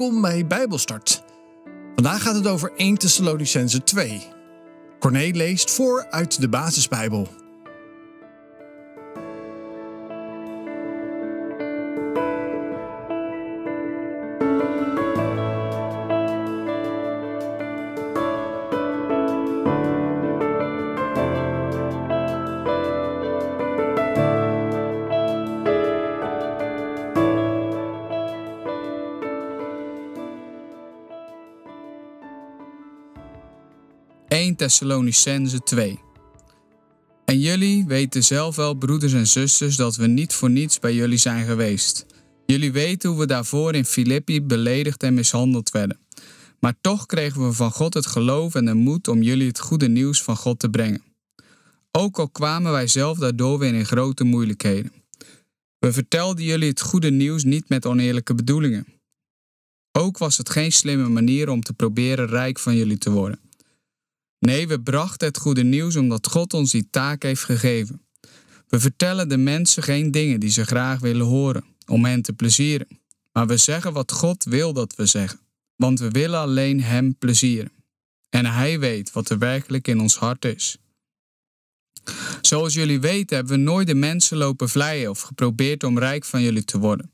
welkom bij Bijbelstart. Vandaag gaat het over 1 Thessalonicense 2. Corné leest voor uit de Basisbijbel. Thessalonicense 2. En jullie weten zelf wel, broeders en zusters, dat we niet voor niets bij jullie zijn geweest. Jullie weten hoe we daarvoor in Filippi beledigd en mishandeld werden. Maar toch kregen we van God het geloof en de moed om jullie het goede nieuws van God te brengen. Ook al kwamen wij zelf daardoor weer in grote moeilijkheden. We vertelden jullie het goede nieuws niet met oneerlijke bedoelingen. Ook was het geen slimme manier om te proberen rijk van jullie te worden. Nee, we brachten het goede nieuws omdat God ons die taak heeft gegeven. We vertellen de mensen geen dingen die ze graag willen horen, om hen te plezieren. Maar we zeggen wat God wil dat we zeggen, want we willen alleen Hem plezieren. En Hij weet wat er werkelijk in ons hart is. Zoals jullie weten hebben we nooit de mensen lopen vleien of geprobeerd om rijk van jullie te worden.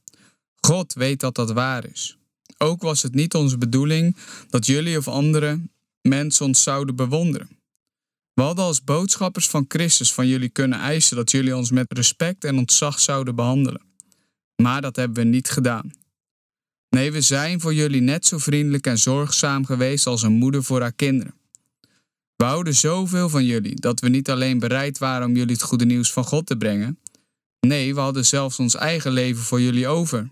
God weet dat dat waar is. Ook was het niet onze bedoeling dat jullie of anderen mensen ons zouden bewonderen. We hadden als boodschappers van Christus van jullie kunnen eisen dat jullie ons met respect en ontzag zouden behandelen. Maar dat hebben we niet gedaan. Nee, we zijn voor jullie net zo vriendelijk en zorgzaam geweest als een moeder voor haar kinderen. We houden zoveel van jullie dat we niet alleen bereid waren om jullie het goede nieuws van God te brengen. Nee, we hadden zelfs ons eigen leven voor jullie over.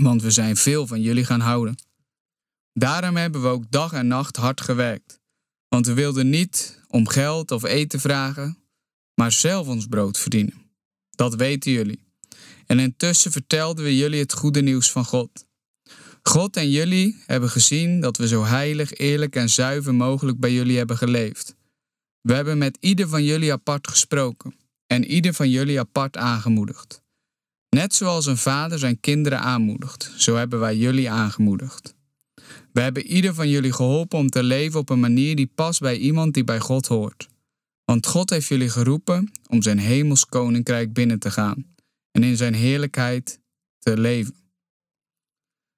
Want we zijn veel van jullie gaan houden. Daarom hebben we ook dag en nacht hard gewerkt. Want we wilden niet om geld of eten vragen, maar zelf ons brood verdienen. Dat weten jullie. En intussen vertelden we jullie het goede nieuws van God. God en jullie hebben gezien dat we zo heilig, eerlijk en zuiver mogelijk bij jullie hebben geleefd. We hebben met ieder van jullie apart gesproken en ieder van jullie apart aangemoedigd. Net zoals een vader zijn kinderen aanmoedigt, zo hebben wij jullie aangemoedigd. We hebben ieder van jullie geholpen om te leven op een manier die past bij iemand die bij God hoort. Want God heeft jullie geroepen om zijn hemels koninkrijk binnen te gaan en in zijn heerlijkheid te leven.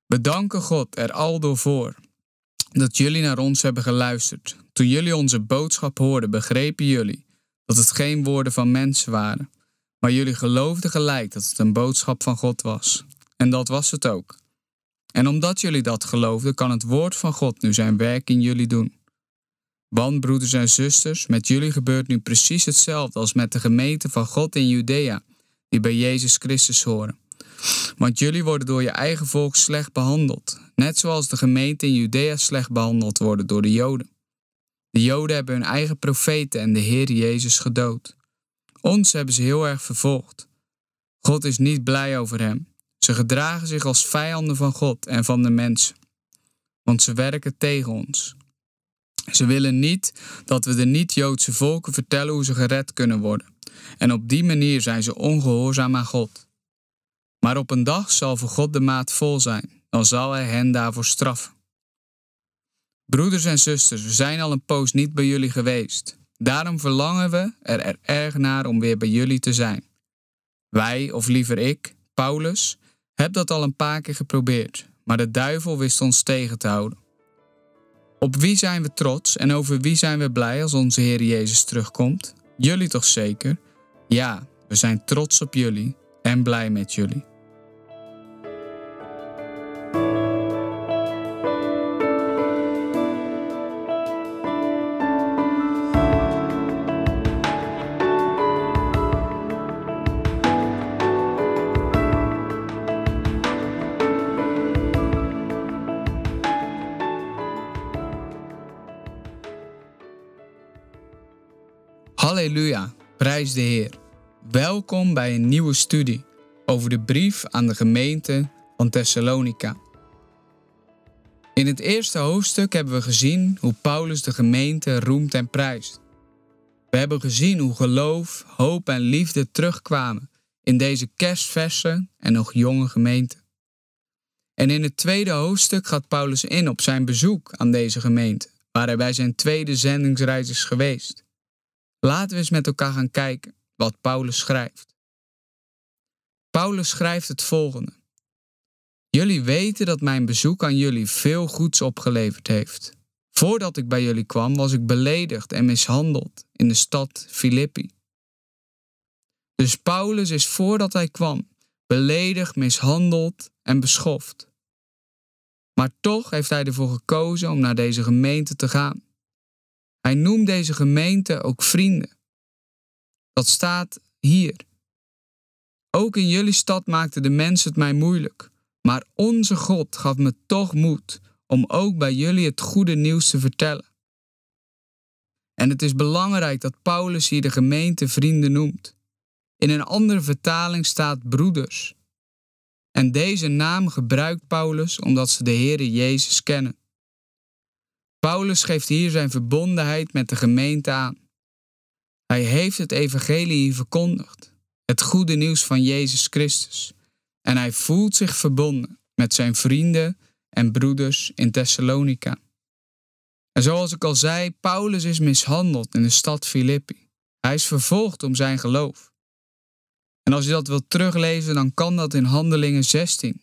We danken God er aldoor voor dat jullie naar ons hebben geluisterd. Toen jullie onze boodschap hoorden, begrepen jullie dat het geen woorden van mensen waren, maar jullie geloofden gelijk dat het een boodschap van God was. En dat was het ook. En omdat jullie dat geloofden, kan het woord van God nu zijn werk in jullie doen. Want, broeders en zusters, met jullie gebeurt nu precies hetzelfde als met de gemeente van God in Judea, die bij Jezus Christus horen. Want jullie worden door je eigen volk slecht behandeld, net zoals de gemeente in Judea slecht behandeld worden door de Joden. De Joden hebben hun eigen profeten en de Heer Jezus gedood. Ons hebben ze heel erg vervolgd. God is niet blij over hem, ze gedragen zich als vijanden van God en van de mensen, want ze werken tegen ons. Ze willen niet dat we de niet-Joodse volken vertellen hoe ze gered kunnen worden. En op die manier zijn ze ongehoorzaam aan God. Maar op een dag zal voor God de maat vol zijn, dan zal Hij hen daarvoor straffen. Broeders en zusters, we zijn al een poos niet bij jullie geweest. Daarom verlangen we er erg naar om weer bij jullie te zijn. Wij, of liever ik, Paulus, heb dat al een paar keer geprobeerd, maar de duivel wist ons tegen te houden. Op wie zijn we trots en over wie zijn we blij als onze Heer Jezus terugkomt? Jullie toch zeker? Ja, we zijn trots op jullie en blij met jullie. Prijs de Heer. Welkom bij een nieuwe studie over de brief aan de gemeente van Thessalonica. In het eerste hoofdstuk hebben we gezien hoe Paulus de gemeente roemt en prijst. We hebben gezien hoe geloof, hoop en liefde terugkwamen in deze kerstversen en nog jonge gemeente. En in het tweede hoofdstuk gaat Paulus in op zijn bezoek aan deze gemeente, waar hij bij zijn tweede zendingsreis is geweest. Laten we eens met elkaar gaan kijken wat Paulus schrijft. Paulus schrijft het volgende. Jullie weten dat mijn bezoek aan jullie veel goeds opgeleverd heeft. Voordat ik bij jullie kwam, was ik beledigd en mishandeld in de stad Filippi. Dus Paulus is voordat hij kwam beledigd, mishandeld en beschoft. Maar toch heeft hij ervoor gekozen om naar deze gemeente te gaan. Hij noemt deze gemeente ook vrienden. Dat staat hier. Ook in jullie stad maakten de mensen het mij moeilijk, maar onze God gaf me toch moed om ook bij jullie het goede nieuws te vertellen. En het is belangrijk dat Paulus hier de gemeente vrienden noemt. In een andere vertaling staat broeders. En deze naam gebruikt Paulus omdat ze de Heere Jezus kennen. Paulus geeft hier zijn verbondenheid met de gemeente aan. Hij heeft het evangelie verkondigd, het goede nieuws van Jezus Christus, en hij voelt zich verbonden met zijn vrienden en broeders in Thessalonica. En zoals ik al zei, Paulus is mishandeld in de stad Filippi. Hij is vervolgd om zijn geloof. En als je dat wilt teruglezen, dan kan dat in Handelingen 16.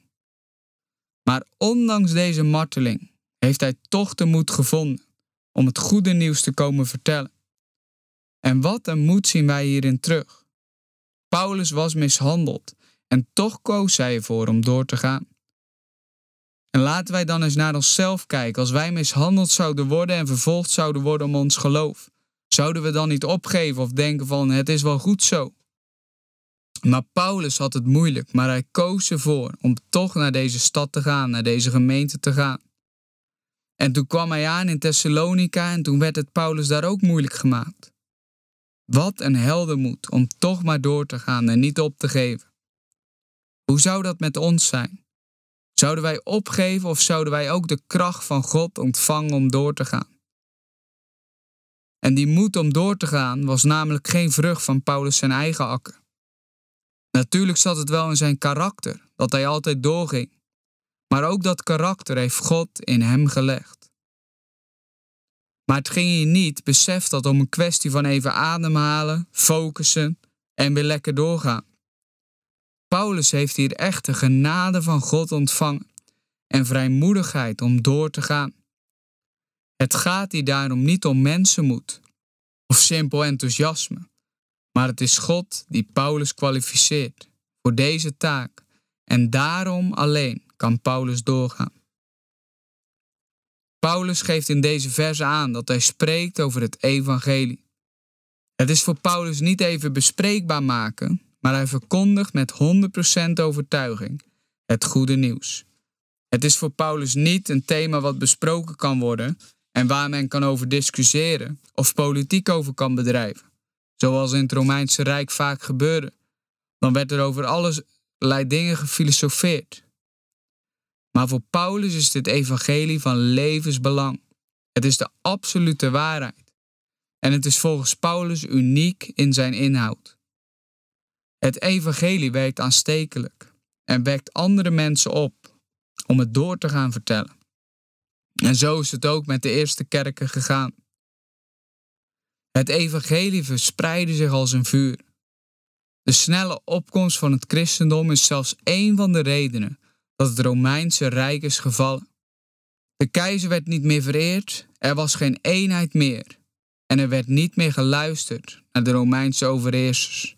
Maar ondanks deze marteling heeft hij toch de moed gevonden om het goede nieuws te komen vertellen. En wat een moed zien wij hierin terug. Paulus was mishandeld en toch koos hij ervoor om door te gaan. En laten wij dan eens naar onszelf kijken. Als wij mishandeld zouden worden en vervolgd zouden worden om ons geloof, zouden we dan niet opgeven of denken van het is wel goed zo? Maar Paulus had het moeilijk, maar hij koos ervoor om toch naar deze stad te gaan, naar deze gemeente te gaan. En toen kwam hij aan in Thessalonica en toen werd het Paulus daar ook moeilijk gemaakt. Wat een heldenmoed om toch maar door te gaan en niet op te geven. Hoe zou dat met ons zijn? Zouden wij opgeven of zouden wij ook de kracht van God ontvangen om door te gaan? En die moed om door te gaan was namelijk geen vrucht van Paulus zijn eigen akker. Natuurlijk zat het wel in zijn karakter dat hij altijd doorging, maar ook dat karakter heeft God in hem gelegd. Maar het ging hier niet, beseft dat, om een kwestie van even ademhalen, focussen en weer lekker doorgaan. Paulus heeft hier echte genade van God ontvangen en vrijmoedigheid om door te gaan. Het gaat hier daarom niet om mensenmoed of simpel enthousiasme, maar het is God die Paulus kwalificeert voor deze taak en daarom alleen kan Paulus doorgaan. Paulus geeft in deze verse aan dat hij spreekt over het evangelie. Het is voor Paulus niet even bespreekbaar maken, maar hij verkondigt met 100% overtuiging het goede nieuws. Het is voor Paulus niet een thema wat besproken kan worden en waar men kan over discussiëren of politiek over kan bedrijven, zoals in het Romeinse Rijk vaak gebeurde. Dan werd er over alles dingen gefilosofeerd. Maar voor Paulus is dit evangelie van levensbelang. Het is de absolute waarheid. En het is volgens Paulus uniek in zijn inhoud. Het evangelie werkt aanstekelijk en wekt andere mensen op om het door te gaan vertellen. En zo is het ook met de eerste kerken gegaan. Het evangelie verspreidde zich als een vuur. De snelle opkomst van het christendom is zelfs één van de redenen dat het Romeinse Rijk is gevallen. De keizer werd niet meer vereerd, er was geen eenheid meer en er werd niet meer geluisterd naar de Romeinse overheersers.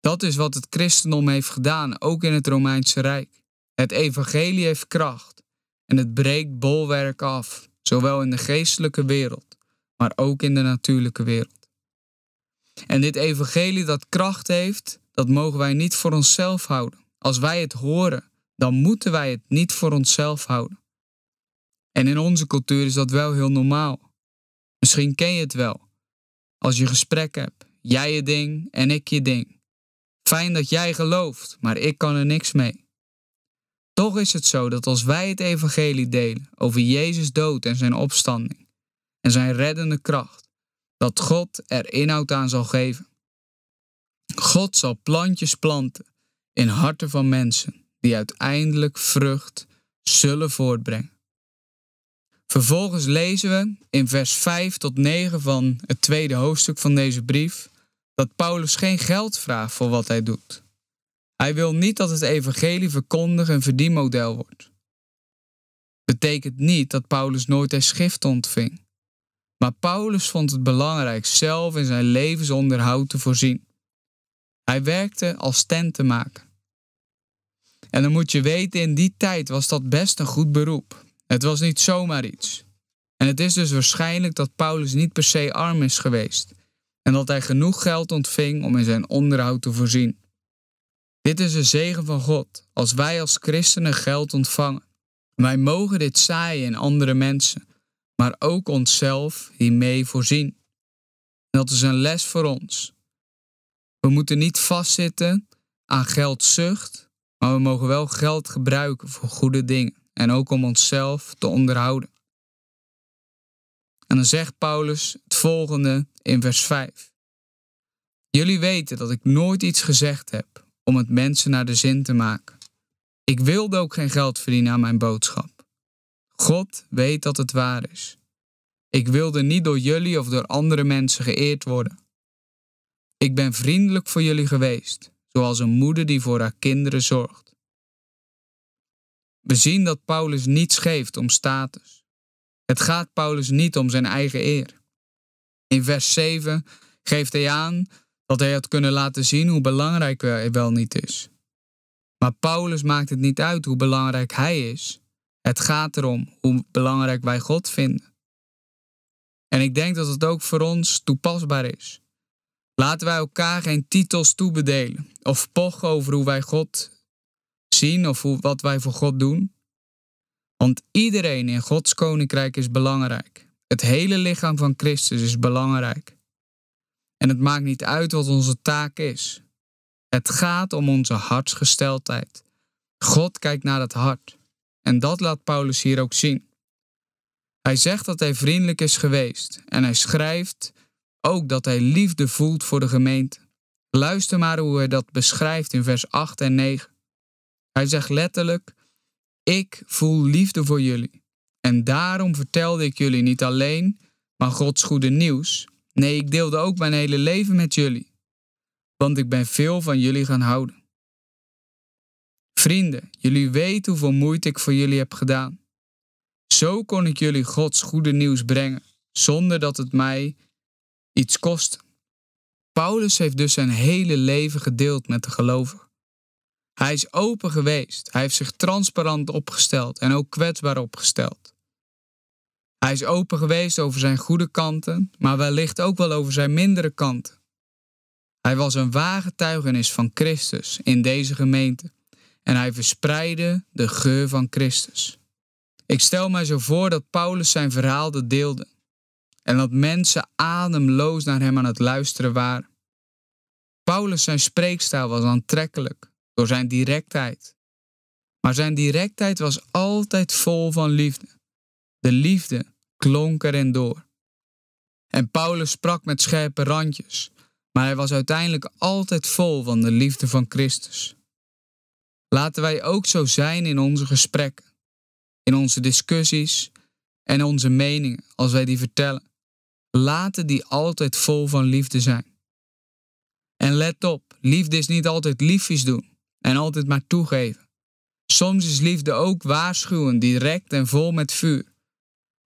Dat is wat het christendom heeft gedaan, ook in het Romeinse Rijk. Het evangelie heeft kracht en het breekt bolwerk af, zowel in de geestelijke wereld, maar ook in de natuurlijke wereld. En dit evangelie dat kracht heeft, dat mogen wij niet voor onszelf houden. Als wij het horen, dan moeten wij het niet voor onszelf houden. En in onze cultuur is dat wel heel normaal. Misschien ken je het wel. Als je gesprek hebt, jij je ding en ik je ding. Fijn dat jij gelooft, maar ik kan er niks mee. Toch is het zo dat als wij het evangelie delen over Jezus dood en zijn opstanding en zijn reddende kracht, dat God er inhoud aan zal geven. God zal plantjes planten in harten van mensen, die uiteindelijk vrucht zullen voortbrengen. Vervolgens lezen we in vers 5 tot 9 van het tweede hoofdstuk van deze brief dat Paulus geen geld vraagt voor wat hij doet. Hij wil niet dat het evangelie verkondigen en verdienmodel wordt. Betekent niet dat Paulus nooit een schrift ontving. Maar Paulus vond het belangrijk zelf in zijn levensonderhoud te voorzien. Hij werkte als tentenmaker. En dan moet je weten, in die tijd was dat best een goed beroep. Het was niet zomaar iets. En het is dus waarschijnlijk dat Paulus niet per se arm is geweest en dat hij genoeg geld ontving om in zijn onderhoud te voorzien. Dit is een zegen van God als wij als christenen geld ontvangen. Wij mogen dit zaaien in andere mensen, maar ook onszelf hiermee voorzien. En dat is een les voor ons we moeten niet vastzitten aan geldzucht, maar we mogen wel geld gebruiken voor goede dingen en ook om onszelf te onderhouden. En dan zegt Paulus het volgende in vers 5. Jullie weten dat ik nooit iets gezegd heb om het mensen naar de zin te maken. Ik wilde ook geen geld verdienen aan mijn boodschap. God weet dat het waar is. Ik wilde niet door jullie of door andere mensen geëerd worden. Ik ben vriendelijk voor jullie geweest, zoals een moeder die voor haar kinderen zorgt. We zien dat Paulus niets geeft om status. Het gaat Paulus niet om zijn eigen eer. In vers 7 geeft hij aan dat hij had kunnen laten zien hoe belangrijk hij wel niet is. Maar Paulus maakt het niet uit hoe belangrijk hij is. Het gaat erom hoe belangrijk wij God vinden. En ik denk dat het ook voor ons toepasbaar is. Laten wij elkaar geen titels toebedelen of pochen over hoe wij God zien of hoe, wat wij voor God doen. Want iedereen in Gods koninkrijk is belangrijk. Het hele lichaam van Christus is belangrijk. En het maakt niet uit wat onze taak is. Het gaat om onze hartsgesteldheid. God kijkt naar het hart. En dat laat Paulus hier ook zien. Hij zegt dat hij vriendelijk is geweest en hij schrijft ook dat hij liefde voelt voor de gemeente. Luister maar hoe hij dat beschrijft in vers 8 en 9. Hij zegt letterlijk: Ik voel liefde voor jullie. En daarom vertelde ik jullie niet alleen maar Gods goede nieuws. Nee, ik deelde ook mijn hele leven met jullie. Want ik ben veel van jullie gaan houden. Vrienden, jullie weten hoeveel moeite ik voor jullie heb gedaan. Zo kon ik jullie Gods goede nieuws brengen, zonder dat het mij iets kost. Paulus heeft dus zijn hele leven gedeeld met de gelovigen. Hij is open geweest, hij heeft zich transparant opgesteld en ook kwetsbaar opgesteld. Hij is open geweest over zijn goede kanten, maar wellicht ook wel over zijn mindere kanten. Hij was een wagentuigenis van Christus in deze gemeente en hij verspreidde de geur van Christus. Ik stel mij zo voor dat Paulus zijn verhaal deelde en dat mensen ademloos naar hem aan het luisteren waren. Paulus zijn spreekstijl was aantrekkelijk door zijn directheid. Maar zijn directheid was altijd vol van liefde. De liefde klonk erin door. En Paulus sprak met scherpe randjes, maar hij was uiteindelijk altijd vol van de liefde van Christus. Laten wij ook zo zijn in onze gesprekken, in onze discussies en onze meningen als wij die vertellen. Laten die altijd vol van liefde zijn. En let op, liefde is niet altijd liefjes doen en altijd maar toegeven. Soms is liefde ook waarschuwen, direct en vol met vuur,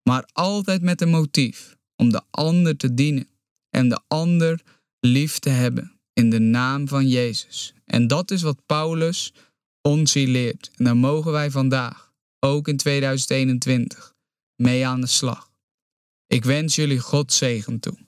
maar altijd met een motief om de ander te dienen en de ander lief te hebben in de naam van Jezus. En dat is wat Paulus ons hier leert. En daar mogen wij vandaag, ook in 2021, mee aan de slag. Ik wens jullie God zegen toe.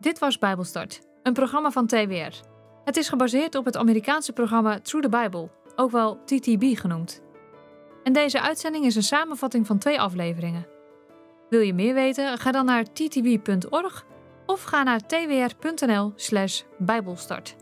Dit was Bijbelstart, een programma van TWR. Het is gebaseerd op het Amerikaanse programma Through the Bible, ook wel TTB genoemd. En deze uitzending is een samenvatting van twee afleveringen. Wil je meer weten? Ga dan naar ttb.org of ga naar twr.nl/bijbelstart.